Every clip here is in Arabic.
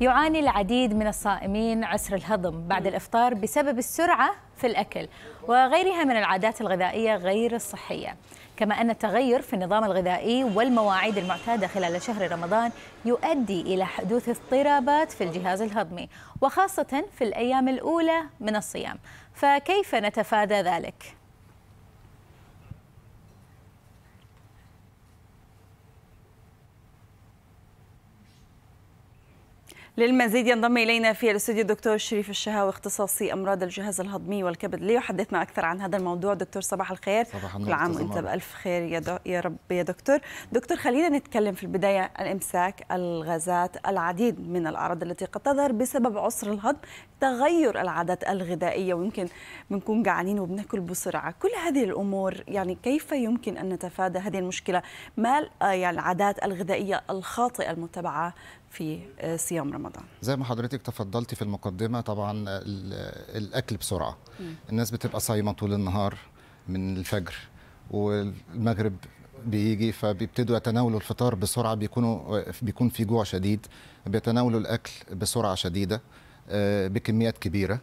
يعاني العديد من الصائمين عسر الهضم بعد الافطار بسبب السرعه في الاكل وغيرها من العادات الغذائيه غير الصحيه كما ان التغير في النظام الغذائي والمواعيد المعتاده خلال شهر رمضان يؤدي الى حدوث اضطرابات في الجهاز الهضمي وخاصه في الايام الاولى من الصيام فكيف نتفادى ذلك للمزيد ينضم الينا في الاستوديو الدكتور شريف الشهاوي اختصاصي امراض الجهاز الهضمي والكبد ليحدثنا اكثر عن هذا الموضوع دكتور صباح الخير صباح كل عام وانت بالف خير يا, يا رب يا دكتور دكتور خلينا نتكلم في البدايه الامساك الغازات العديد من الاعراض التي قد تظهر بسبب عسر الهضم تغير العادات الغذائيه ويمكن بنكون جعانين وبناكل بسرعه كل هذه الامور يعني كيف يمكن ان نتفادى هذه المشكله ما آه، يعني العادات الغذائيه الخاطئه المتبعه في آه، صيام رمضان زي ما حضرتك تفضلتي في المقدمه طبعا الاكل بسرعه الناس بتبقى صايمه طول النهار من الفجر والمغرب بيجي فبيبتدوا يتناولوا الفطار بسرعه بيكونوا آه، بيكون في جوع شديد بيتناولوا الاكل بسرعه شديده آه، بكميات كبيره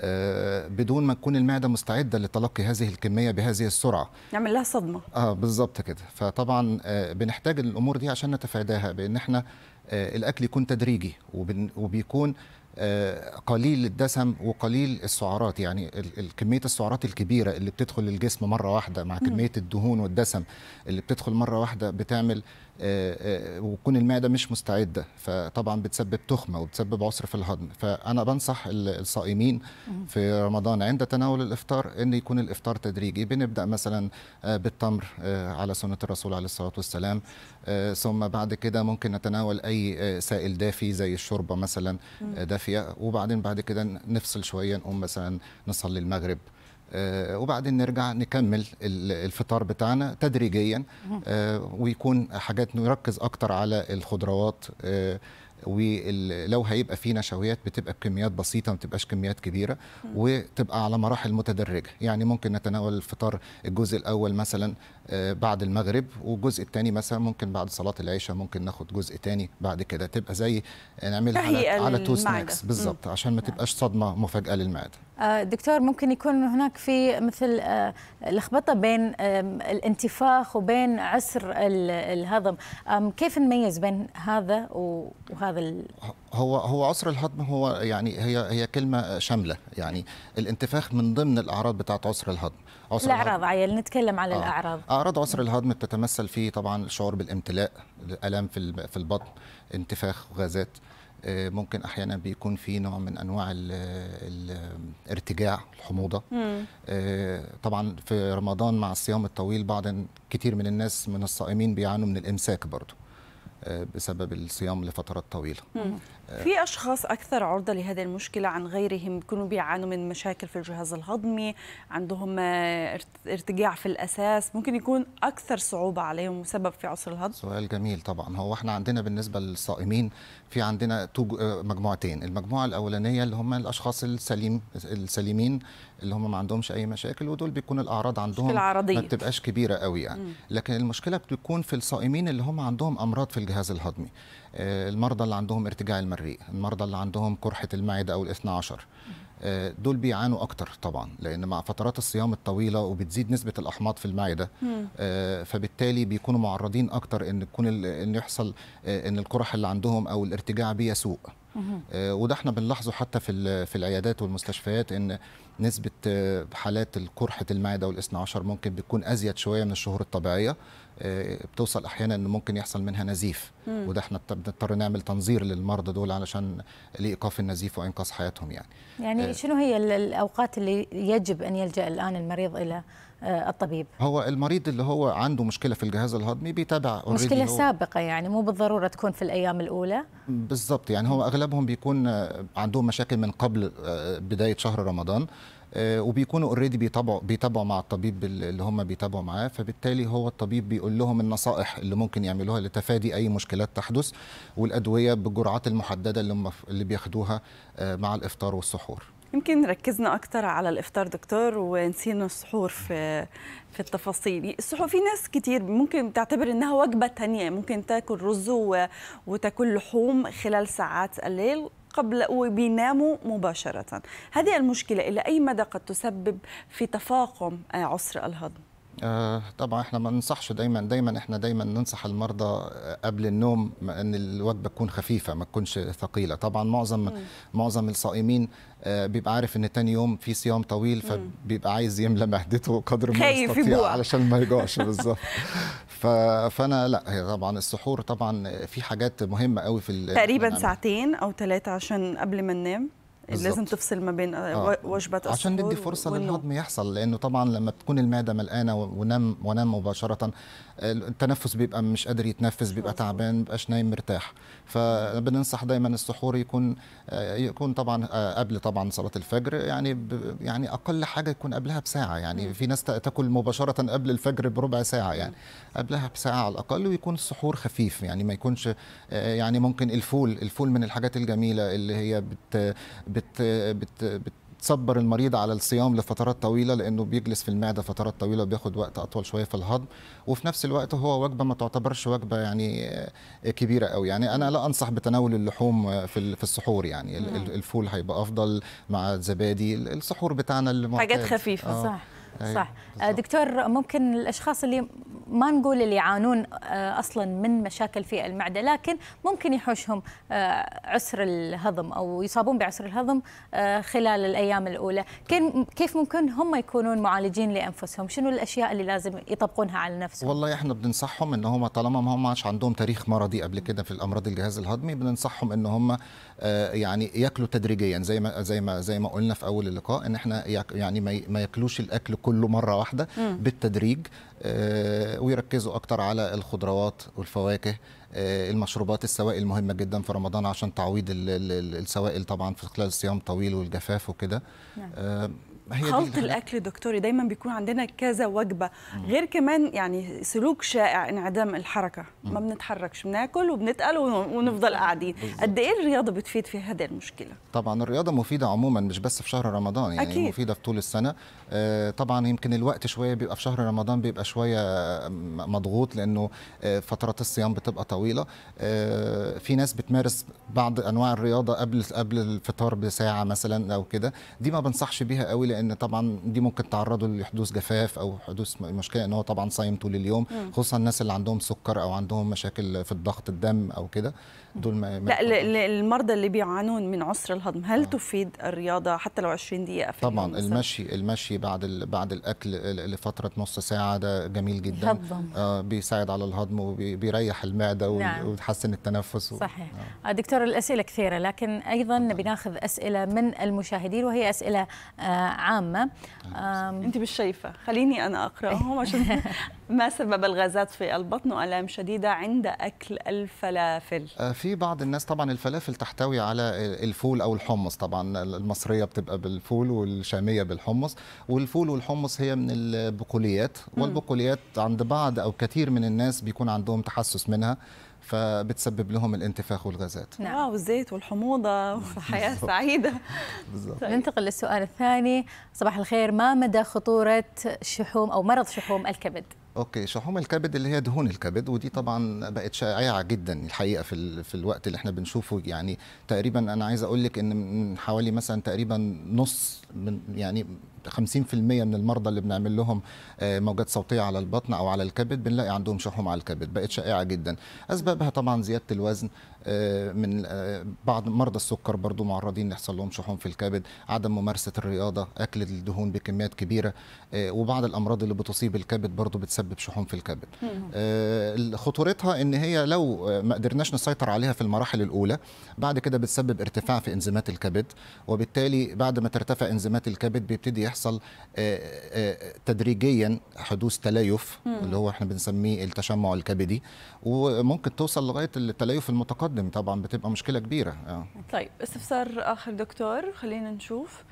آه، بدون ما تكون المعده مستعده لتلقي هذه الكميه بهذه السرعه نعمل لها صدمه اه بالظبط كده فطبعا آه، بنحتاج الامور دي عشان نتفاداها بان احنا الاكل يكون تدريجي وبيكون آه، قليل الدسم وقليل السعرات يعني كميه السعرات الكبيره اللي بتدخل الجسم مره واحده مع كميه الدهون والدسم اللي بتدخل مره واحده بتعمل آه، آه، وكون المعده مش مستعده فطبعا بتسبب تخمه وبتسبب عسر في الهضم فانا بنصح الصائمين في رمضان عند تناول الافطار ان يكون الافطار تدريجي بنبدا مثلا بالتمر على سنه الرسول عليه الصلاه والسلام ثم بعد كده ممكن نتناول اي سائل دافي زي الشوربه مثلا ده بالعافيه وبعدين بعد كده نفصل شويه نقوم مثلا نصلي المغرب آه، وبعدين نرجع نكمل الفطار بتاعنا تدريجيا آه، ويكون حاجات نركز اكتر على الخضروات آه، ولو هيبقى في نشويات بتبقى بكميات بسيطه ما بتبقاش كميات كبيره وتبقى على مراحل متدرجه يعني ممكن نتناول الفطار الجزء الاول مثلا آه، بعد المغرب والجزء الثاني مثلا ممكن بعد صلاه العشاء ممكن ناخد جزء ثاني بعد كده تبقى زي آه، نعملها على, على تو سناكس بالظبط عشان ما نعم. تبقاش صدمه مفاجاه للمعده آه، دكتور ممكن يكون هناك في مثل لخبطه بين الانتفاخ وبين عسر الهضم كيف نميز بين هذا وهذا هذا ال... هو هو عسر الهضم هو يعني هي هي كلمه شامله يعني الانتفاخ من ضمن الاعراض بتاعت عسر الهضم عسر الاعراض عيل نتكلم على آه. الاعراض اعراض عسر الهضم بتتمثل في طبعا الشعور بالامتلاء الام في في البطن انتفاخ وغازات آه، ممكن احيانا بيكون في نوع من انواع الارتجاع الحموضه آه، طبعا في رمضان مع الصيام الطويل بعض كتير من الناس من الصائمين بيعانوا من الامساك برضه بسبب الصيام لفترات طويله آه. في اشخاص اكثر عرضه لهذه المشكله عن غيرهم بيكونوا بيعانوا من مشاكل في الجهاز الهضمي عندهم آه، ارتجاع في الاساس ممكن يكون اكثر صعوبه عليهم مسبب في عسر الهضم سؤال جميل طبعا هو احنا عندنا بالنسبه للصائمين في عندنا آه، مجموعتين المجموعه الاولانيه اللي هم الاشخاص السليم السليمين اللي هم ما عندهمش اي مشاكل ودول بيكون الاعراض عندهم ما بتبقاش كبيره قوي يعني لكن المشكله بتكون في الصائمين اللي هم عندهم امراض في الجهاز الجهاز الهضمي آه، المرضى اللي عندهم ارتجاع المريء المرضى اللي عندهم قرحة المعدة أو الاثنى عشر آه، دول بيعانوا اكتر طبعا لان مع فترات الصيام الطويله وبتزيد نسبه الاحماض في المعده آه، فبالتالي بيكونوا معرضين اكتر ان تكون ان يحصل ان القرح اللي عندهم او الارتجاع بيسوء وده احنا بنلاحظه حتى في في العيادات والمستشفيات ان نسبه حالات قرحه المعده والاثنى عشر ممكن بتكون ازيد شويه من الشهور الطبيعيه آه، بتوصل احيانا ان ممكن يحصل منها نزيف مم. وده احنا بنضطر نعمل تنظير للمرضى دول علشان لايقاف النزيف وانقاذ حياتهم يعني يعني آه. شنو هي الاوقات اللي يجب ان يلجا الان المريض الى آه، الطبيب هو المريض اللي هو عنده مشكله في الجهاز الهضمي بيتابع مشكله سابقه يعني مو بالضروره تكون في الايام الاولى بالضبط يعني هو اغلبهم بيكون عندهم مشاكل من قبل بدايه شهر رمضان آه، وبيكونوا اوريدي بيتابعوا بيتابعوا مع الطبيب اللي هم بيتابعوا معاه فبالتالي هو الطبيب بيقول لهم النصائح اللي ممكن يعملوها لتفادي اي مشكلات تحدث والادويه بالجرعات المحدده اللي هم اللي بياخدوها آه، مع الافطار والسحور يمكن ركزنا اكثر على الافطار دكتور ونسينا السحور في في التفاصيل السحور في ناس كتير ممكن تعتبر انها وجبه تانية ممكن تاكل رز وتاكل لحوم خلال ساعات الليل قبل وبيناموا مباشرة هذه المشكلة إلى أي مدى قد تسبب في تفاقم عسر الهضم؟ آه، طبعا احنا ما ننصحش دايما دايما احنا دايما ننصح المرضى قبل النوم ان الوجبه تكون خفيفه ما تكونش ثقيله طبعا معظم مم. معظم الصائمين آه، بيبقى عارف ان تاني يوم في صيام طويل فبيبقى عايز يملى معدته قدر ما يستطيع علشان ما يجوعش بالظبط فانا لا هي طبعا السحور طبعا في حاجات مهمه قوي في تقريبا ساعتين او ثلاثه عشان قبل ما ننام لازم تفصل ما بين آه. آه. وجبه عشان ندي فرصه والنوم. للهضم يحصل لانه طبعا لما تكون المعده ملقانه ونام ونام مباشره التنفس بيبقى مش قادر يتنفس بيبقى تعبان بيبقاش نايم مرتاح فبننصح دايما السحور يكون آه، يكون طبعا آه، قبل طبعا صلاه الفجر يعني يعني اقل حاجه يكون قبلها بساعه يعني في ناس تاكل مباشره قبل الفجر بربع ساعه يعني قبلها بساعه على الاقل ويكون السحور خفيف يعني ما يكونش يعني ممكن الفول الفول من الحاجات الجميله اللي هي بت بت بت بت بتصبر المريض على الصيام لفترات طويله لانه بيجلس في المعده فترات طويله وبياخد وقت اطول شويه في الهضم وفي نفس الوقت هو وجبه ما تعتبرش وجبه يعني آه، كبيره قوي يعني انا لا انصح بتناول اللحوم آه، في في السحور يعني الفول هيبقى افضل مع الزبادي السحور بتاعنا حاجات خفيفه آه. صح صح آه، بالضبط. دكتور ممكن الاشخاص اللي ما نقول اللي يعانون آه، اصلا من مشاكل في المعده لكن ممكن يحوشهم آه، عسر الهضم او يصابون بعسر الهضم خلال الايام الاولى كيف ممكن هم يكونون معالجين لانفسهم شنو الاشياء اللي لازم يطبقونها على نفسهم والله احنا بننصحهم ان هم طالما ما هماش عندهم تاريخ مرضي قبل كده في الامراض الجهاز الهضمي بننصحهم ان هم يعني ياكلوا تدريجيا زي ما زي ما زي ما قلنا في اول اللقاء ان احنا يعني ما ياكلوش الاكل كله مره واحده بالتدريج آه، ويركزوا اكتر على الخضروات والفواكه آه، المشروبات السوائل مهمه جدا في رمضان عشان تعويض السوائل طبعا في خلال صيام طويل والجفاف وكده نعم. آه، خلط الاكل دكتوري دايما بيكون عندنا كذا وجبه مم. غير كمان يعني سلوك شائع انعدام الحركه مم. ما بنتحركش بناكل وبنتقل ونفضل قاعدين قد ايه الرياضه بتفيد في هذه المشكله طبعا الرياضه مفيده عموما مش بس في شهر رمضان يعني أكيد. مفيده في طول السنه آه، طبعا يمكن الوقت شويه بيبقى في شهر رمضان بيبقى شويه آه، مضغوط لانه آه، فترات الصيام بتبقى طويله في ناس بتمارس بعض انواع الرياضه قبل قبل الفطار بساعه مثلا او كده دي ما بنصحش بيها قوي لأن لان طبعا دي ممكن تعرضه لحدوث جفاف او حدوث مشكله ان هو طبعا صايم طول اليوم خصوصا الناس اللي عندهم سكر او عندهم مشاكل في الضغط الدم او كده دول ما لا ما المرضى اللي بيعانون من عسر الهضم هل آه. تفيد الرياضه حتى لو 20 دقيقه في طبعا المشي المشي بعد بعد الاكل لفتره نص ساعه ده جميل جدا آه بيساعد على الهضم وبيريح المعده نعم. وتحسن التنفس و... صحيح آه. آه. دكتور الاسئله كثيره لكن ايضا طبعا. بناخذ اسئله من المشاهدين وهي اسئله آه عامه آه انت مش شايفه خليني انا اقراهم عشان ما سبب الغازات في البطن وآلام شديدة عند أكل الفلافل؟ آه، في بعض الناس طبعا الفلافل تحتوي على الفول أو الحمص طبعا المصرية بتبقى بالفول والشامية بالحمص والفول والحمص هي من البقوليات والبقوليات عند بعض أو كثير من الناس بيكون عندهم تحسس منها فبتسبب لهم الانتفاخ والغازات نعم والزيت والحموضة وحياة سعيدة بالضبط طيب. ننتقل للسؤال الثاني صباح الخير ما مدى خطورة شحوم أو مرض شحوم الكبد؟ اوكي شحوم الكبد اللي هي دهون الكبد ودي طبعا بقت شائعه جدا الحقيقه في في الوقت اللي احنا بنشوفه يعني تقريبا انا عايز اقول لك ان من حوالي مثلا تقريبا نص من يعني 50% من المرضى اللي بنعمل لهم آه، موجات صوتيه على البطن او على الكبد بنلاقي عندهم شحوم على الكبد بقت شائعه جدا اسبابها طبعا زياده الوزن آه، من آه، بعض مرضى السكر برضو معرضين يحصل لهم شحوم في الكبد عدم ممارسه الرياضه اكل الدهون بكميات كبيره وبعض الامراض اللي بتصيب الكبد برضو بتسبب شحوم في الكبد خطورتها ان هي لو ما قدرناش نسيطر عليها في المراحل الاولى بعد كده بتسبب ارتفاع في انزيمات الكبد وبالتالي بعد ما ترتفع انزيمات الكبد بيبتدي بيحصل آه، آه، تدريجيا حدوث تليف مم. اللي هو احنا بنسميه التشمع الكبدي وممكن توصل لغايه التليف المتقدم طبعا بتبقى مشكله كبيره آه. طيب استفسار اخر دكتور خلينا نشوف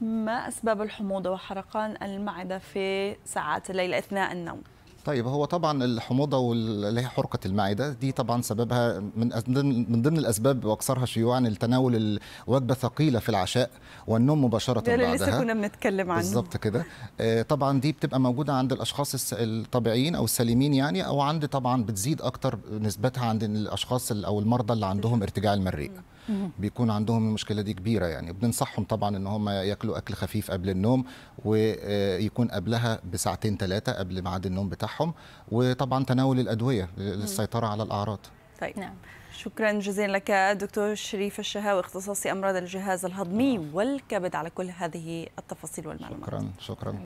ما اسباب الحموضه وحرقان المعده في ساعات الليل اثناء النوم طيب هو طبعا الحموضه واللي هي حرقه المعده دي طبعا سببها من من ضمن الاسباب واكثرها شيوعا التناول الوجبه ثقيله في العشاء والنوم مباشره ده بعدها لسه كنا بنتكلم عنه بالظبط كده آه، طبعا دي بتبقى موجوده عند الاشخاص الطبيعيين او السليمين يعني او عند طبعا بتزيد اكتر نسبتها عند الاشخاص او المرضى اللي عندهم ارتجاع المريء بيكون عندهم المشكله دي كبيره يعني بننصحهم طبعا ان هم ياكلوا اكل خفيف قبل النوم ويكون قبلها بساعتين ثلاثه قبل ميعاد النوم بتاعهم بتاعهم وطبعا تناول الادويه للسيطره على الاعراض طيب نعم شكرا جزيلا لك دكتور شريف الشهاوي اختصاصي امراض الجهاز الهضمي نعم. والكبد على كل هذه التفاصيل والمعلومات شكرا شكرا